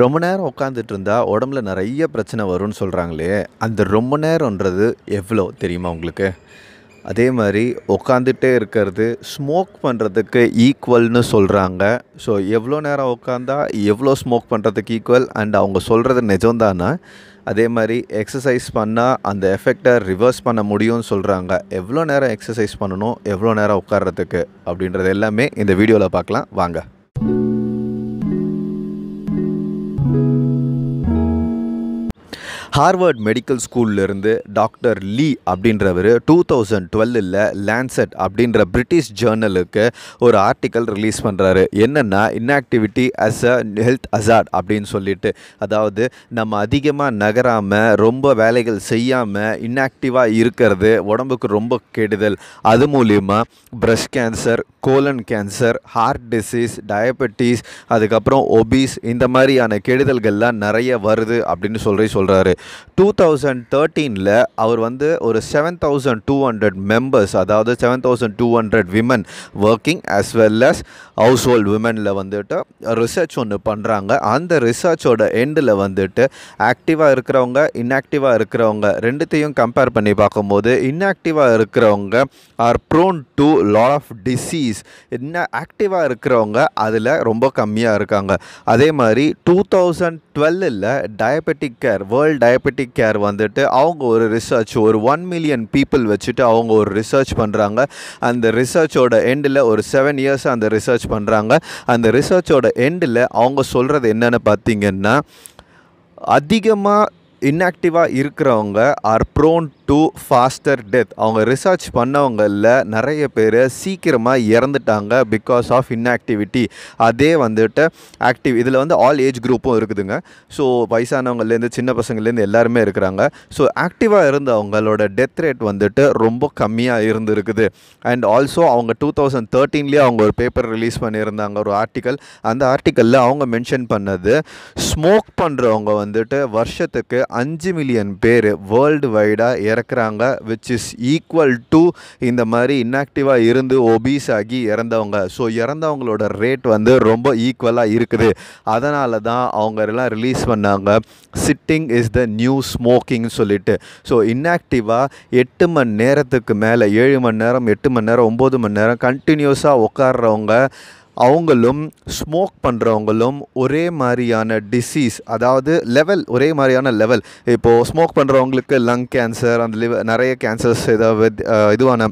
ரொம்ப நேரம் உட்காந்துட்டு இருந்தால் உடம்புல நிறைய பிரச்சனை வரும்னு சொல்கிறாங்களே அந்த ரொம்ப நேரம்ன்றது எவ்வளோ தெரியுமா உங்களுக்கு அதே மாதிரி உட்காந்துட்டே இருக்கிறது ஸ்மோக் பண்ணுறதுக்கு ஈக்குவல்னு சொல்கிறாங்க ஸோ எவ்வளோ நேரம் உட்காந்தா எவ்வளோ ஸ்மோக் பண்ணுறதுக்கு ஈக்குவல் அண்ட் அவங்க சொல்கிறது நிஜம்தானா அதே மாதிரி எக்ஸசைஸ் பண்ணால் அந்த எஃபெக்டை ரிவர்ஸ் பண்ண முடியும்னு சொல்கிறாங்க எவ்வளோ நேரம் எக்ஸசைஸ் பண்ணணும் எவ்வளோ நேரம் உட்காடுறதுக்கு அப்படின்றது எல்லாமே இந்த வீடியோவில் பார்க்கலாம் வாங்க ஹார்வர்ட் மெடிக்கல் ஸ்கூல்லேருந்து டாக்டர் லீ அப்படின்றவர் டூ தௌசண்ட் டுவெல்லில் லேன்செட் அப்படின்ற பிரிட்டிஷ் ஜேர்னலுக்கு ஒரு ஆர்டிக்கல் ரிலீஸ் பண்ணுறாரு என்னென்னா inactivity as a health hazard அப்படின்னு சொல்லிட்டு அதாவது நம்ம அதிகமாக நகராமல் ரொம்ப வேலைகள் செய்யாமல் இன்ஆக்டிவாக இருக்கிறது உடம்புக்கு ரொம்ப கெடுதல் அது மூலிமா breast cancer colon cancer heart disease diabetes அதுக்கப்புறம் ஒபீஸ் இந்த மாதிரியான கெடுதல்கள்லாம் நிறைய வருது அப்படின்னு சொல்லி சொல்கிறாரு டூ தௌசண்ட் தேர்ட்டீனில் அவர் வந்து ஒரு seven thousand two hundred members அதாவது seven thousand two hundred women working as well as household விமனில் வந்துட்டு ரிசர்ச் ஒன்று பண்ணுறாங்க அந்த ரிசர்ச்சோட எண்டில் வந்துட்டு ஆக்டிவாக இருக்கிறவங்க இன்ஆக்டிவாக இருக்கிறவங்க ரெண்டுத்தையும் கம்பேர் பண்ணி பார்க்கும்போது இன்ஆக்டிவாக இருக்கிறவங்க are prone to lot of disease என்ன ஆக்டிவாக இருக்கிறவங்க அதில் ரொம்ப கம்மியாக இருக்காங்க அதே மாதிரி டூ தௌசண்ட் டுவெல்லில் diabetic care world diabetic care வந்துட்டு அவங்க ஒரு ரிசர்ச் ஒரு ஒன் மில்லியன் பீப்புள் வச்சுட்டு அவங்க ஒரு ரிசர்ச் பண்ணுறாங்க அந்த ரிசர்ச்சோட எண்டில் ஒரு செவன் இயர்ஸ் அந்த ரிசர்ச் பண்ணுறாங்க அந்த ரிசர்ச்சோட எண்டில் அவங்க சொல்கிறது என்னென்னு பார்த்தீங்கன்னா அதிகமாக இன்ஆக்டிவாக இருக்கிறவங்க are prone to faster death அவங்க ரிசர்ச் பண்ணவங்களில் நிறைய பேர் சீக்கிரமாக இறந்துட்டாங்க பிகாஸ் ஆஃப் இன்ஆக்டிவிட்டி அதே வந்துட்டு ஆக்டிவ் இதில் வந்து ஆல் ஏஜ் குரூப்பும் இருக்குதுங்க ஸோ வயசானவங்கலேருந்து சின்ன பசங்கள்லேருந்து எல்லாருமே இருக்கிறாங்க ஸோ ஆக்டிவாக இருந்தவங்களோட டெத் ரேட் வந்துட்டு ரொம்ப கம்மியாக இருந்துருக்குது அண்ட் ஆல்சோ அவங்க டூ தௌசண்ட் தேர்ட்டீன்லேயே அவங்க ஒரு பேப்பர் ரிலீஸ் பண்ணியிருந்தாங்க ஒரு ஆர்டிக்கல் அந்த ஆர்டிக்கலில் அவங்க மென்ஷன் பண்ணது ஸ்மோக் பண்ணுறவங்க வந்துட்டு வருஷத்துக்கு அஞ்சு மில்லியன் பேர் வேர்ல்டு வைடாக இறக்குறாங்க விச் இஸ் ஈக்குவல் டு இந்த மாதிரி இன்ஆக்டிவாக இருந்து ஒபீஸ் ஆகி இறந்தவங்க ஸோ இறந்தவங்களோட ரேட் வந்து ரொம்ப ஈக்குவலாக இருக்குது அதனால தான் அவங்க எல்லாம் ரிலீஸ் பண்ணாங்க சிட்டிங் இஸ் த நியூ ஸ்மோக்கிங்னு சொல்லிட்டு ஸோ இன்ஆக்டிவாக எட்டு மணி நேரத்துக்கு மேலே ஏழு மணி நேரம் எட்டு மணி நேரம் ஒம்பது மணி நேரம் கண்டினியூஸாக உட்கார்றவங்க அவங்களும் ஸ்மோக் பண்ணுறவங்களும் ஒரே மாதிரியான டிசீஸ் அதாவது லெவல் ஒரே மாதிரியான லெவல் இப்போது ஸ்மோக் பண்ணுறவங்களுக்கு லங் கேன்சர் அந்த லிவர் நிறைய கேன்சர்ஸ் ஏதாவது இதுவான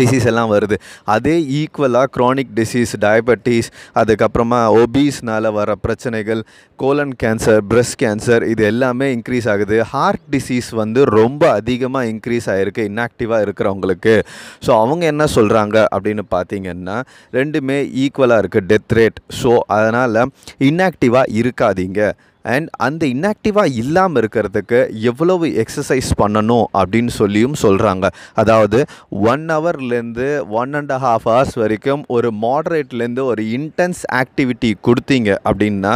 டிசீஸ் எல்லாம் வருது அதே ஈக்குவலாக க்ரானிக் டிசீஸ் டயபட்டீஸ் அதுக்கப்புறமா ஒபீஸ்னால் வர பிரச்சனைகள் கோலன் கேன்சர் பிரெஸ்ட் கேன்சர் இது எல்லாமே இன்க்ரீஸ் ஆகுது ஹார்ட் டிசீஸ் வந்து ரொம்ப அதிகமாக இன்க்ரீஸ் ஆகிருக்கு இன்ஆக்டிவாக இருக்கிறவங்களுக்கு ஸோ அவங்க என்ன சொல்கிறாங்க அப்படின்னு பார்த்தீங்கன்னா ரெண்டுமே ஈக்குவலாக இருக்குது டெத் ரேட் ஸோ அதனால் இன்ஆக்டிவாக இருக்காதீங்க அண்ட் அந்த இன்ஆக்டிவாக இல்லாமல் இருக்கிறதுக்கு எவ்வளவு எக்ஸசைஸ் பண்ணணும் அப்படின்னு சொல்லியும் சொல்கிறாங்க அதாவது ஒன் ஹவர்லேருந்து ஒன் அண்ட் ஹாஃப் ஹவர்ஸ் வரைக்கும் ஒரு மாடரேட்லேருந்து ஒரு இன்டென்ஸ் ஆக்டிவிட்டி கொடுத்தீங்க அப்படின்னா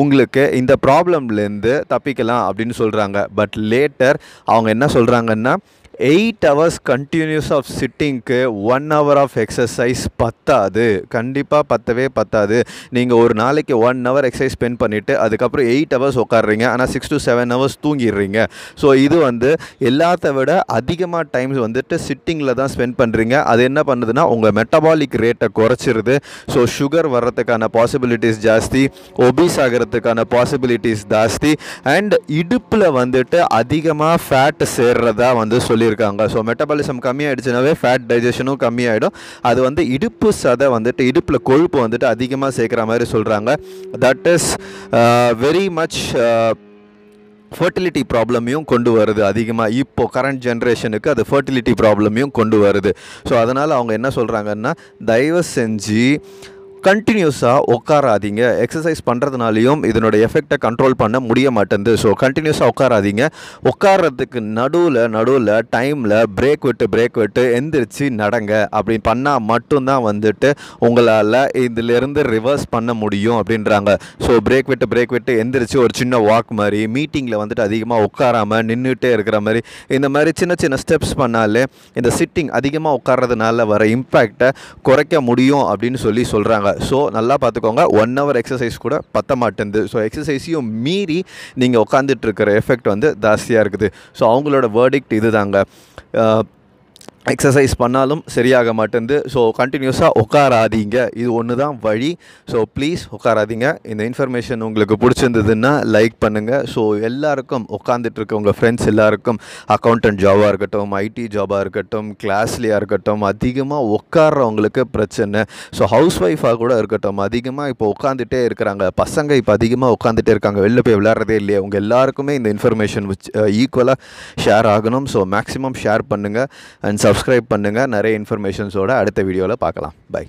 உங்களுக்கு இந்த ப்ராப்ளம்லேருந்து தப்பிக்கலாம் அப்படின்னு சொல்கிறாங்க பட் லேட்டர் அவங்க என்ன சொல்கிறாங்கன்னா எயிட் ஹவர்ஸ் கண்டினியூஸ் ஆஃப் சிட்டிங்க்கு ஒன் ஹவர் ஆஃப் எக்ஸசைஸ் பத்தாது கண்டிப்பாக பத்தவே பத்தாது நீங்கள் ஒரு நாளைக்கு ஒன் ஹவர் எக்ஸசைஸ் ஸ்பெண்ட் பண்ணிவிட்டு அதுக்கப்புறம் எயிட் ஹவர்ஸ் உட்காடுறீங்க ஆனால் சிக்ஸ் டு செவன் ஹவர்ஸ் தூங்கிடுறீங்க ஸோ இது வந்து எல்லாத்த விட அதிகமாக டைம்ஸ் வந்துட்டு சிட்டிங்கில் தான் ஸ்பெண்ட் பண்ணுறீங்க அது என்ன பண்ணுதுன்னா உங்கள் மெட்டபாலிக் ரேட்டை குறைச்சிருது ஸோ சுகர் வர்றதுக்கான பாசிபிலிட்டிஸ் ஜாஸ்தி ஒபீஸ் ஆகிறதுக்கான பாசிபிலிட்டிஸ் ஜாஸ்தி அண்ட் இடுப்பில் வந்துட்டு அதிகமாக ஃபேட் சேர்றதா வந்து சொல்லியிருக்கு இருக்காங்க ஸோ மெட்டபாலிசம் கம்மியாகிடுச்சுனாவே ஃபேட் டைஜஷனும் கம்மியாயிடும் அது வந்து இடுப்பு சதை வந்துட்டு இடுப்பில் கொழுப்பு வந்துட்டு அதிகமாக சேர்க்குற மாதிரி சொல்கிறாங்க that is very much fertility ப்ராப்ளமையும் கொண்டு வருது அதிகமாக இப்போது கரண்ட் ஜென்ரேஷனுக்கு அது ஃபர்டிலிட்டி ப்ராப்ளமையும் கொண்டு வருது ஸோ அதனால் அவங்க என்ன சொல்கிறாங்கன்னா தயவு செஞ்சு கண்டினியூஸாக உட்காராதீங்க எக்ஸசைஸ் பண்ணுறதுனாலையும் இதனோட எஃபெக்டை கண்ட்ரோல் பண்ண முடிய மாட்டேங்குது ஸோ கண்டினியூஸாக உட்காராதீங்க உட்காரத்துக்கு நடுவில் நடுவில் டைமில் பிரேக் விட்டு பிரேக் விட்டு எந்திரிச்சு நடங்க அப்படி பண்ணால் மட்டும்தான் வந்துட்டு உங்களால் இதிலேருந்து ரிவர்ஸ் பண்ண முடியும் அப்படின்றாங்க ஸோ பிரேக் விட்டு பிரேக் விட்டு எந்திரிச்சு ஒரு சின்ன வாக் மாதிரி மீட்டிங்கில் வந்துட்டு அதிகமாக உட்காராமல் நின்றுட்டே இருக்கிற மாதிரி இந்த மாதிரி சின்ன சின்ன ஸ்டெப்ஸ் பண்ணாலே இந்த சிட்டிங் அதிகமாக உட்கார்றதுனால வர இம்பேக்டை குறைக்க முடியும் அப்படின்னு சொல்லி சொல்கிறாங்க ஸோ நல்லா பார்த்துக்கோங்க ஒன் ஹவர் எக்ஸசைஸ் கூட பத்த மாட்டேன் ஸோ எக்ஸசைஸையும் மீறி நீங்கள் உட்காந்துட்டு இருக்கிற எஃபெக்ட் வந்து ஜாஸ்தியாக இருக்குது ஸோ அவங்களோட வேர்டிக்ட் இது தாங்க எக்ஸசைஸ் பண்ணாலும் சரியாக மாட்டேன்து ஸோ கண்டினியூஸாக உட்காராதீங்க இது ஒன்று தான் வழி ஸோ ப்ளீஸ் உட்காராதீங்க இந்த இன்ஃபர்மேஷன் உங்களுக்கு பிடிச்சிருந்ததுன்னா லைக் பண்ணுங்கள் ஸோ எல்லாருக்கும் உட்காந்துட்ருக்க உங்கள் ஃப்ரெண்ட்ஸ் எல்லாருக்கும் அக்கௌண்டன்ட் ஜாபாக இருக்கட்டும் ஐடி ஜாபாக இருக்கட்டும் கிளாஸ்லேயாக இருக்கட்டும் அதிகமாக உட்காடுறவங்களுக்கு பிரச்சனை ஸோ ஹவுஸ் ஒய்ஃபாக கூட இருக்கட்டும் அதிகமாக இப்போ உட்காந்துட்டே இருக்கிறாங்க பசங்க இப்போ அதிகமாக உட்காந்துட்டே இருக்காங்க வெளில போய் விளாட்றதே இல்லையா உங்கள் எல்லாருக்குமே இந்த இன்ஃபர்மேஷன் ஈக்குவலாக ஷேர் ஆகணும் ஸோ மேக்ஸிமம் ஷேர் பண்ணுங்கள் அண்ட் சப்ஸ்கிரைப் பண்ணுங்கள் நிறைய இன்ஃபர்மேஷன்ஸோடு அடுத்த வீடியோவில் பார்க்கலாம் பை